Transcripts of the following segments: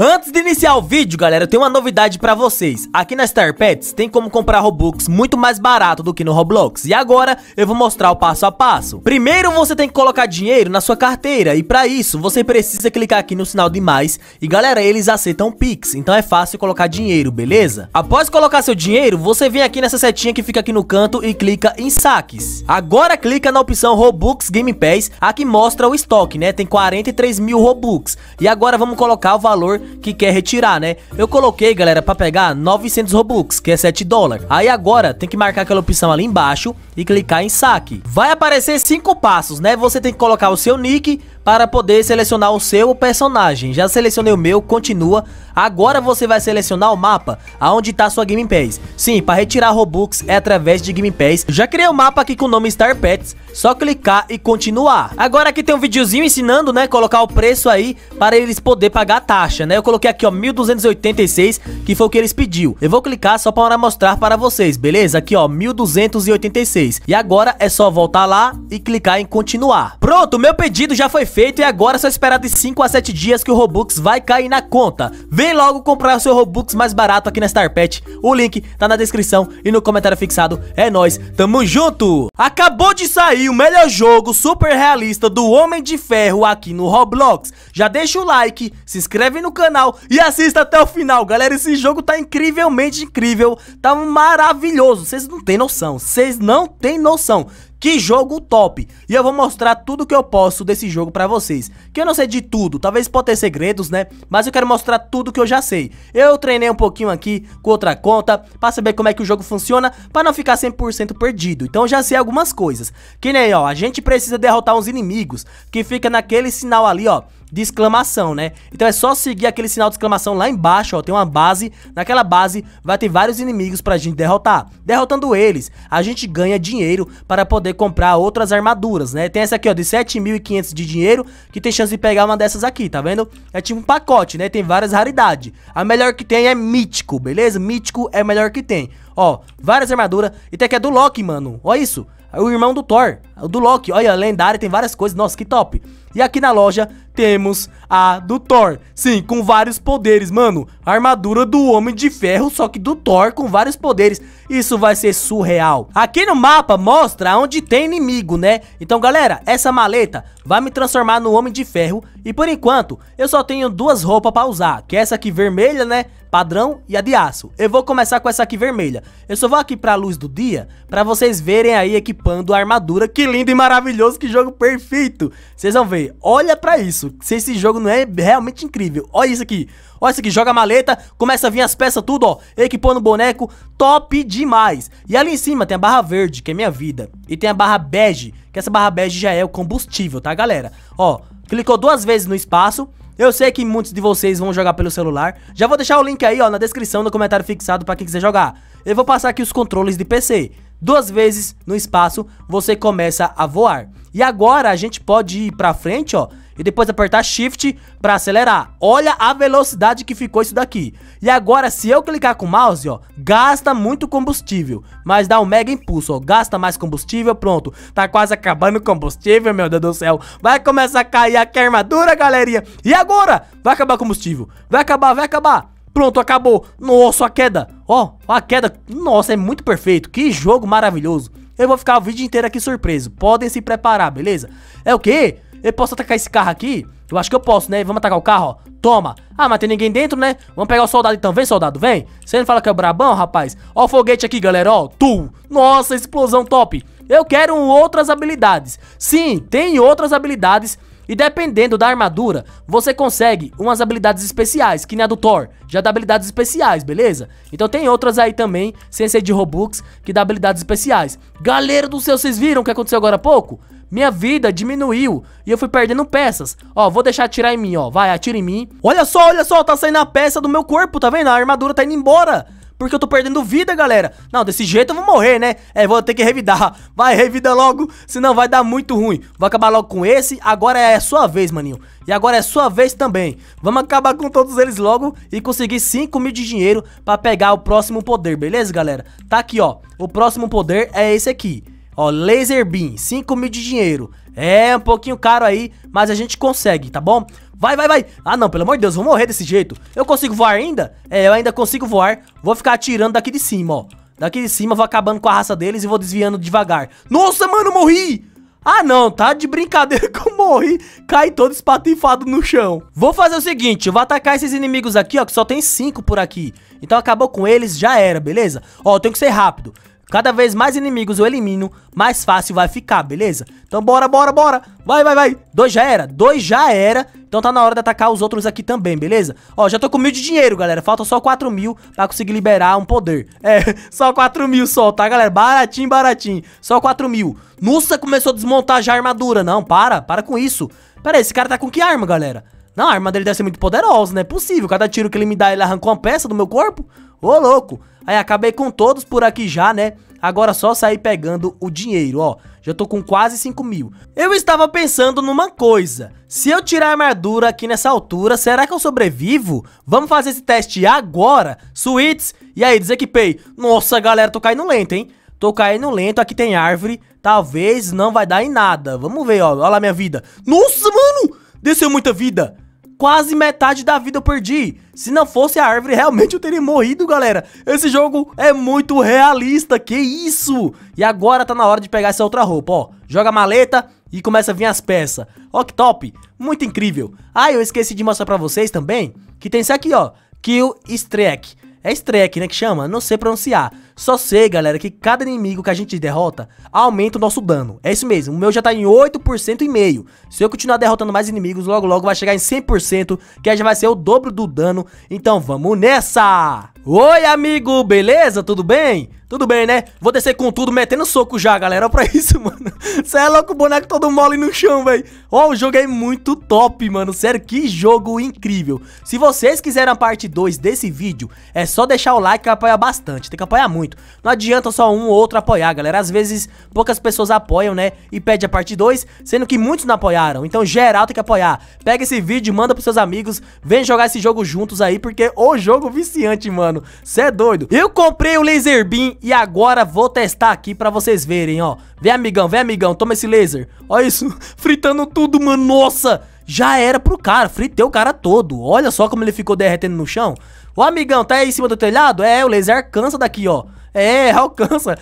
Antes de iniciar o vídeo, galera, eu tenho uma novidade pra vocês. Aqui na Star Pets tem como comprar Robux muito mais barato do que no Roblox. E agora eu vou mostrar o passo a passo. Primeiro você tem que colocar dinheiro na sua carteira e pra isso você precisa clicar aqui no sinal de mais. E galera, eles aceitam Pix, então é fácil colocar dinheiro, beleza? Após colocar seu dinheiro, você vem aqui nessa setinha que fica aqui no canto e clica em saques. Agora clica na opção Robux Game Pass, aqui mostra o estoque, né? Tem 43 mil Robux. E agora vamos colocar o valor que quer retirar, né? Eu coloquei, galera, para pegar 900 Robux, que é 7 dólares. Aí agora tem que marcar aquela opção ali embaixo e clicar em saque. Vai aparecer cinco passos, né? Você tem que colocar o seu nick para poder selecionar o seu personagem. Já selecionei o meu, continua. Agora você vai selecionar o mapa aonde está sua Game Pass. Sim, para retirar Robux é através de Game Pass. Já criei o um mapa aqui com o nome Star Pets, só clicar e continuar. Agora aqui tem um videozinho ensinando, né, colocar o preço aí para eles poder pagar a taxa, né? Eu coloquei aqui, ó, 1286, que foi o que eles pediu. Eu vou clicar só para mostrar para vocês, beleza? Aqui, ó, 1286. E agora é só voltar lá e clicar em continuar. Pronto, meu pedido já foi feito e agora é só esperar de 5 a 7 dias que o Robux vai cair na conta. Vem Vem logo comprar o seu Robux mais barato aqui na Starpet. O link tá na descrição e no comentário fixado. É nós, tamo junto! Acabou de sair o melhor jogo super realista do Homem de Ferro aqui no Roblox. Já deixa o like, se inscreve no canal e assista até o final. Galera, esse jogo tá incrivelmente incrível, tá maravilhoso. Vocês não têm noção, vocês não têm noção. Que jogo top! E eu vou mostrar tudo que eu posso desse jogo pra vocês. Que eu não sei de tudo, talvez pode ter segredos, né? Mas eu quero mostrar tudo que eu já sei. Eu treinei um pouquinho aqui com outra conta, pra saber como é que o jogo funciona, pra não ficar 100% perdido. Então já sei algumas coisas. Que nem, ó, a gente precisa derrotar uns inimigos, que fica naquele sinal ali, ó, de exclamação, né? Então é só seguir aquele sinal de exclamação lá embaixo, ó, tem uma base, naquela base vai ter vários inimigos pra gente derrotar. Derrotando eles, a gente ganha dinheiro para poder comprar outras armaduras, né? Tem essa aqui, ó, de 7.500 de dinheiro, que tem chance de pegar uma dessas aqui, tá vendo? É tipo um pacote, né? Tem várias raridades. A melhor que tem é mítico, beleza? Mítico é melhor que tem. Ó, várias armaduras. E tem aqui a do Loki, mano. Olha isso. É o irmão do Thor. O do Loki. Olha, lendário, tem várias coisas. Nossa, que top. E aqui na loja temos a do Thor. Sim, com vários poderes, mano. A armadura do Homem de Ferro, só que do Thor com vários poderes. Isso vai ser surreal. Aqui no mapa mostra onde tem inimigo, né? Então, galera, essa maleta vai me transformar no Homem de Ferro. E por enquanto, eu só tenho duas roupas pra usar. Que é essa aqui vermelha, né? Padrão e a de aço. Eu vou começar com essa aqui vermelha. Eu só vou aqui pra luz do dia pra vocês verem aí equipando a armadura. Que lindo e maravilhoso, que jogo perfeito. Vocês vão ver. Olha para isso. Se esse jogo não é realmente incrível. Olha isso aqui. Olha isso aqui, joga a maleta, começa a vir as peças tudo, ó. Equipou no boneco, top demais. E ali em cima tem a barra verde, que é minha vida. E tem a barra bege, que essa barra bege já é o combustível, tá, galera? Ó, clicou duas vezes no espaço, eu sei que muitos de vocês vão jogar pelo celular. Já vou deixar o link aí, ó, na descrição, no comentário fixado para quem quiser jogar. Eu vou passar aqui os controles de PC. Duas vezes no espaço, você começa a voar. E agora a gente pode ir pra frente, ó e depois apertar Shift para acelerar. Olha a velocidade que ficou isso daqui. E agora, se eu clicar com o mouse, ó, gasta muito combustível, mas dá um mega impulso, ó, gasta mais combustível, pronto. Tá quase acabando o combustível, meu Deus do céu. Vai começar a cair aqui a armadura, galerinha. E agora? Vai acabar combustível. Vai acabar, vai acabar. Pronto, acabou. Nossa, a queda. Ó, a queda. Nossa, é muito perfeito. Que jogo maravilhoso. Eu vou ficar o vídeo inteiro aqui surpreso. Podem se preparar, beleza? É o quê? Eu posso atacar esse carro aqui? Eu acho que eu posso, né? Vamos atacar o carro, ó. Toma. Ah, mas tem ninguém dentro, né? Vamos pegar o soldado então. Vem, soldado, vem. Você não fala que é o brabão, rapaz? Ó o foguete aqui, galera, ó. Tu. Nossa, explosão top. Eu quero outras habilidades. Sim, tem outras habilidades e dependendo da armadura, você consegue umas habilidades especiais, que nem a do Thor, já dá habilidades especiais, beleza? Então tem outras aí também, sem ser de Robux, que dá habilidades especiais. Galera do céu, vocês viram o que aconteceu agora há pouco? Minha vida diminuiu e eu fui perdendo peças. Ó, vou deixar atirar em mim, ó. Vai, atira em mim. Olha só, olha só, tá saindo a peça do meu corpo, tá vendo? A armadura tá indo embora porque eu tô perdendo vida, galera. Não, desse jeito eu vou morrer, né? É, vou ter que revidar. Vai, revida logo, senão vai dar muito ruim. Vou acabar logo com esse. Agora é sua vez, maninho. E agora é sua vez também. Vamos acabar com todos eles logo e conseguir 5 mil de dinheiro pra pegar o próximo poder, beleza, galera? Tá aqui, ó. O próximo poder é esse aqui. Ó, Laser Beam, 5 mil de dinheiro. É um pouquinho caro aí, mas a gente consegue, tá bom? Vai, vai, vai. Ah, não, pelo amor de Deus, vou morrer desse jeito. Eu consigo voar ainda? É, eu ainda consigo voar. Vou ficar atirando daqui de cima, ó. Daqui de cima, vou acabando com a raça deles e vou desviando devagar. Nossa, mano, morri! Ah, não, tá de brincadeira que eu morri. Cai todo espatifado no chão. Vou fazer o seguinte, eu vou atacar esses inimigos aqui, ó, que só tem cinco por aqui. Então acabou com eles, já era, beleza? Ó, eu tenho que ser rápido. Cada vez mais inimigos eu elimino, mais fácil vai ficar, beleza? Então bora, bora, bora. Vai, vai, vai. Dois já era, dois já era. Então tá na hora de atacar os outros aqui também, beleza? Ó, já tô com mil de dinheiro, galera. Falta só quatro mil pra conseguir liberar um poder. É, só quatro mil só, tá, galera? Baratinho, baratinho. Só quatro mil. Nossa, começou a desmontar já a armadura. Não, para, para com isso. Pera aí, esse cara tá com que arma, galera? Não, a arma dele deve ser muito poderosa, não é possível. Cada tiro que ele me dá, ele arrancou uma peça do meu corpo. Ô, louco. Aí acabei com todos por aqui já, né? Agora só sair pegando o dinheiro, ó. Já tô com quase 5 mil. Eu estava pensando numa coisa. Se eu tirar a armadura aqui nessa altura, será que eu sobrevivo? Vamos fazer esse teste agora. Suítes. E aí, desequipei. Nossa, galera, tô caindo lento, hein? Tô caindo lento, aqui tem árvore. Talvez não vai dar em nada. Vamos ver, ó. Olha lá minha vida. Nossa, mano! Desceu muita vida quase metade da vida eu perdi. Se não fosse a árvore, realmente eu teria morrido, galera. Esse jogo é muito realista, que isso? E agora tá na hora de pegar essa outra roupa, ó. Joga a maleta e começa a vir as peças. Ó que top, muito incrível. Ah, eu esqueci de mostrar pra vocês também que tem isso aqui, ó. Kill Strike. É strike, né, que chama? Não sei pronunciar. Só sei, galera, que cada inimigo que a gente derrota aumenta o nosso dano. É isso mesmo, o meu já tá em 8% e meio. Se eu continuar derrotando mais inimigos, logo logo vai chegar em 100%, que aí já vai ser o dobro do dano. Então vamos nessa! Oi, amigo, beleza? Tudo bem? Tudo bem, né? Vou descer com tudo, metendo soco já, galera. Olha pra isso, mano. Cê é louco, o boneco todo mole no chão, velho. Ó, o jogo é muito top, mano. Sério, que jogo incrível. Se vocês quiserem a parte 2 desse vídeo, é só deixar o like que apoiar bastante. Tem que apoiar muito. Não adianta só um ou outro apoiar, galera. Às vezes, poucas pessoas apoiam, né? E pede a parte 2, sendo que muitos não apoiaram. Então, geral, tem que apoiar. Pega esse vídeo, manda pros seus amigos. Vem jogar esse jogo juntos aí, porque o jogo viciante, mano. Cê é doido. Eu comprei o Laser Beam e agora vou testar aqui pra vocês verem, ó. Vem, amigão, vem, amigão, toma esse laser. Olha isso, fritando tudo, mano, nossa. Já era pro cara, fritei o cara todo. Olha só como ele ficou derretendo no chão. Ô, amigão, tá aí em cima do telhado? É, o laser alcança daqui, ó. É, alcança.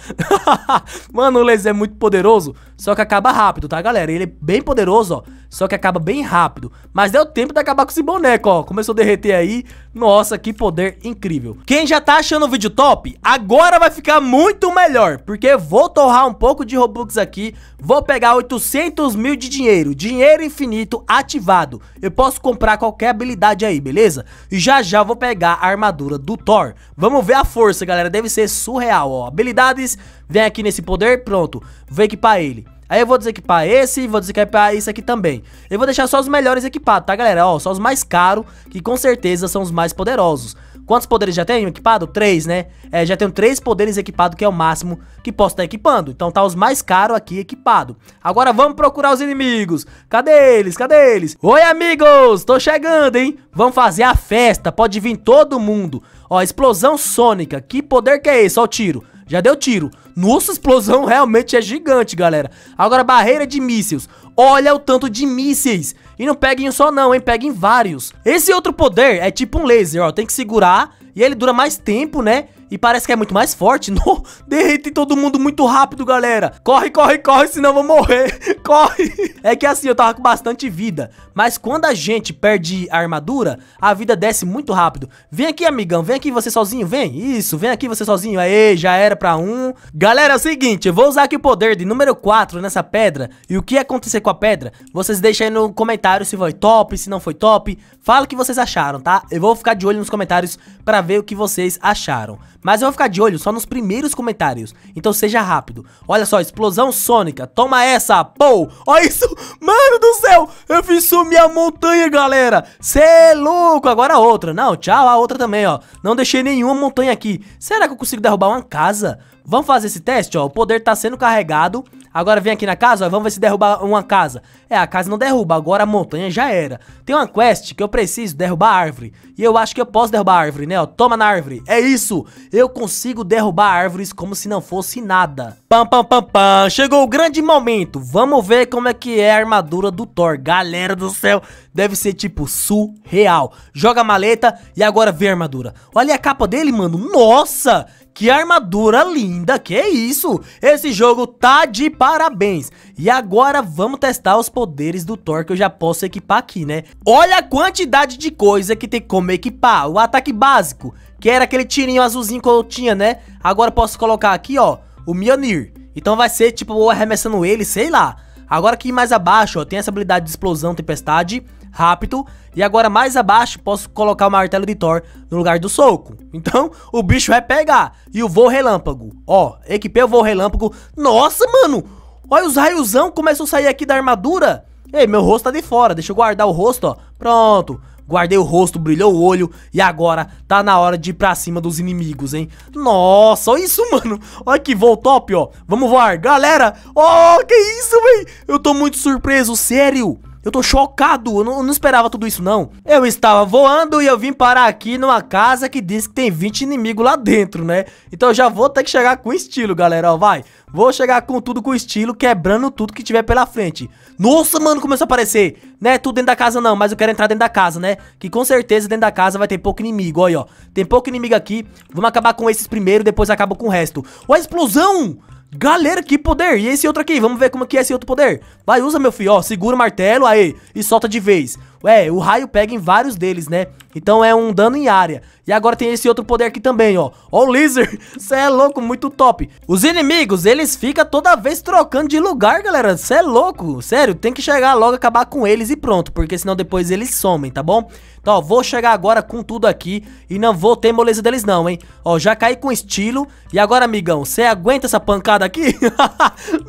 mano, o laser é muito poderoso, só que acaba rápido, tá, galera? Ele é bem poderoso, ó. Só que acaba bem rápido. Mas deu é tempo de acabar com esse boneco, ó. Começou a derreter aí. Nossa, que poder incrível. Quem já tá achando o vídeo top, agora vai ficar muito melhor. Porque vou torrar um pouco de Robux aqui. Vou pegar 800 mil de dinheiro. Dinheiro infinito ativado. Eu posso comprar qualquer habilidade aí, beleza? E já já vou pegar a armadura do Thor. Vamos ver a força, galera. Deve ser surreal, ó. Habilidades, vem aqui nesse poder, pronto. Vou equipar ele. Aí eu vou desequipar esse, vou desequipar é isso aqui também. Eu vou deixar só os melhores equipados, tá, galera? Ó, só os mais caros, que com certeza são os mais poderosos. Quantos poderes já tenho equipado? Três, né? É, já tenho três poderes equipados, que é o máximo que posso estar tá equipando. Então tá os mais caros aqui equipado. Agora vamos procurar os inimigos. Cadê eles? Cadê eles? Oi, amigos! Tô chegando, hein? Vamos fazer a festa. Pode vir todo mundo. Ó, explosão sônica. Que poder que é esse? Ó o tiro. Já deu tiro. Nossa, explosão realmente é gigante, galera. Agora, barreira de mísseis. Olha o tanto de mísseis. E não peguem um só não, hein? Peguem vários. Esse outro poder é tipo um laser, ó. Tem que segurar e ele dura mais tempo, né? E parece que é muito mais forte. No, derrete todo mundo muito rápido, galera. Corre, corre, corre, senão eu vou morrer corre. É que assim, eu tava com bastante vida. Mas quando a gente perde a armadura, a vida desce muito rápido. Vem aqui, amigão. Vem aqui você sozinho. Vem. Isso, vem aqui você sozinho. Aê, já era pra um. Galera, é o seguinte. Eu vou usar aqui o poder de número 4 nessa pedra. E o que acontecer com a pedra, vocês deixem aí no comentário se foi top, se não foi top. Fala o que vocês acharam, tá? Eu vou ficar de olho nos comentários pra ver o que vocês acharam. Mas eu vou ficar de olho só nos primeiros comentários. Então seja rápido. Olha só, explosão sônica. Toma essa, pô! Olha isso! Mano do céu! Eu fiz sumir a montanha, galera! Cê é louco! Agora a outra. Não, tchau, a outra também, ó. Não deixei nenhuma montanha aqui. Será que eu consigo derrubar uma casa? Vamos fazer esse teste, ó. O poder tá sendo carregado Agora vem aqui na casa, ó, vamos ver se derrubar uma casa. É, a casa não derruba, agora a montanha já era. Tem uma quest que eu preciso derrubar a árvore. E eu acho que eu posso derrubar a árvore, né? Ó, toma na árvore. É isso! Eu consigo derrubar árvores como se não fosse nada. Pam, pam, pam, pam. Chegou o grande momento. Vamos ver como é que é a armadura do Thor. Galera do céu, deve ser tipo surreal. Joga a maleta e agora vê a armadura. Olha a capa dele, mano. Nossa! Que armadura linda, que é isso? Esse jogo tá de parabéns. E agora vamos testar os poderes do Thor que eu já posso equipar aqui, né? Olha a quantidade de coisa que tem como equipar. O ataque básico, que era aquele tirinho azulzinho que eu tinha, né? Agora posso colocar aqui, ó, o Mjolnir. Então vai ser, tipo, arremessando ele, sei lá. Agora aqui mais abaixo, ó, tem essa habilidade de explosão tempestade rápido. E agora mais abaixo posso colocar o martelo de Thor no lugar do soco. Então o bicho vai pegar. E o voo relâmpago. Ó, equipei o voo relâmpago. Nossa, mano! Olha os raiosão começam a sair aqui da armadura. Ei, meu rosto tá de fora. Deixa eu guardar o rosto, ó. Pronto. Guardei o rosto, brilhou o olho e agora tá na hora de ir pra cima dos inimigos, hein? Nossa, olha isso, mano. Olha que voo top, ó. Vamos voar. Galera, ó, oh, que isso, véi. Eu tô muito surpreso, sério. Eu tô chocado, eu não, eu não, esperava tudo isso não Eu estava voando e eu vim parar aqui numa casa que diz que tem 20 inimigos lá dentro, né? Então eu já vou ter que chegar com estilo, galera, ó, vai Vou chegar com tudo com estilo, quebrando tudo que tiver pela frente Nossa, mano, começou a aparecer Não é tudo dentro da casa não, mas eu quero entrar dentro da casa, né? Que com certeza dentro da casa vai ter pouco inimigo, olha, ó Tem pouco inimigo aqui Vamos acabar com esses primeiro, depois acabo com o resto Ó, explosão! Galera, que poder! E esse outro aqui, vamos ver como que é esse outro poder. Vai, usa, meu filho, ó, segura o martelo, aí, e solta de vez. Ué, o raio pega em vários deles, né? Então é um dano em área. E agora tem esse outro poder aqui também, ó. Ó o laser. Cê é louco, muito top. Os inimigos, eles ficam toda vez trocando de lugar, galera. Cê é louco. Sério, tem que chegar logo, acabar com eles e pronto. Porque senão depois eles somem, tá bom? Então, ó, vou chegar agora com tudo aqui. E não vou ter moleza deles não, hein? Ó, já caí com estilo. E agora, amigão, você aguenta essa pancada aqui?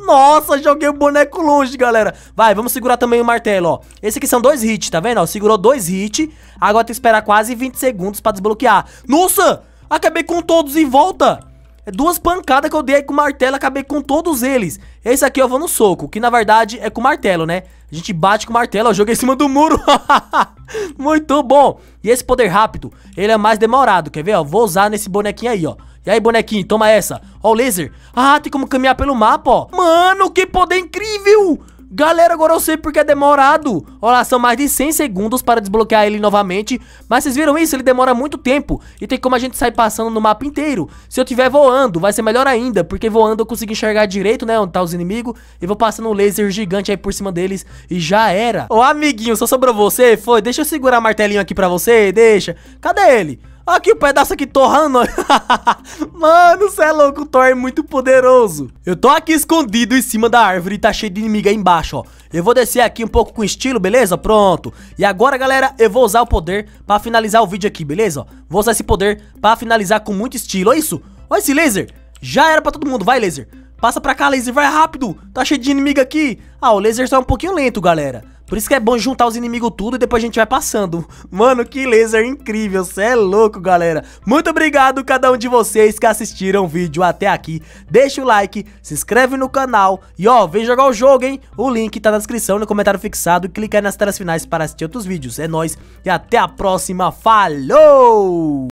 Nossa, joguei o boneco longe, galera. Vai, vamos segurar também o martelo, ó. Esse aqui são dois hits, tá? tá vendo? Ó, segurou dois hits. Agora tem que esperar quase 20 segundos pra desbloquear. Nossa! Acabei com todos em volta! É duas pancadas que eu dei aí com o martelo, acabei com todos eles. Esse aqui eu vou no soco, que na verdade é com martelo, né? A gente bate com martelo, ó, joguei em cima do muro. Muito bom. E esse poder rápido, ele é mais demorado, quer ver? Ó, vou usar nesse bonequinho aí, ó. E aí, bonequinho, toma essa. Ó, o laser. Ah, tem como caminhar pelo mapa, ó. Mano, que poder incrível! Galera, agora eu sei porque é demorado. Olha lá, são mais de 100 segundos para desbloquear ele novamente. Mas vocês viram isso? Ele demora muito tempo. E tem como a gente sair passando no mapa inteiro. Se eu tiver voando, vai ser melhor ainda. Porque voando eu consigo enxergar direito, né? Onde tá os inimigos. E vou passando um laser gigante aí por cima deles. E já era. Ô, amiguinho, só sobrou você? Foi, deixa eu segurar o martelinho aqui pra você. Deixa. Cadê ele? Olha Aqui o um pedaço aqui torrando. Mano, você é louco, o Thor é muito poderoso. Eu tô aqui escondido em cima da árvore e tá cheio de inimigo aí embaixo, ó. Eu vou descer aqui um pouco com estilo, beleza? Pronto. E agora, galera, eu vou usar o poder pra finalizar o vídeo aqui, beleza? Vou usar esse poder pra finalizar com muito estilo. Olha é isso. Olha esse laser. Já era pra todo mundo. Vai, laser. Passa pra cá, laser. Vai rápido. Tá cheio de inimigo aqui. Ah, o laser só é um pouquinho lento, galera. Por isso que é bom juntar os inimigos tudo e depois a gente vai passando. Mano, que laser incrível. Cê é louco, galera. Muito obrigado cada um de vocês que assistiram o vídeo até aqui. Deixa o like, se inscreve no canal e ó, vem jogar o jogo, hein? O link tá na descrição, no comentário fixado e clica aí nas telas finais para assistir outros vídeos. É nóis e até a próxima. Falou!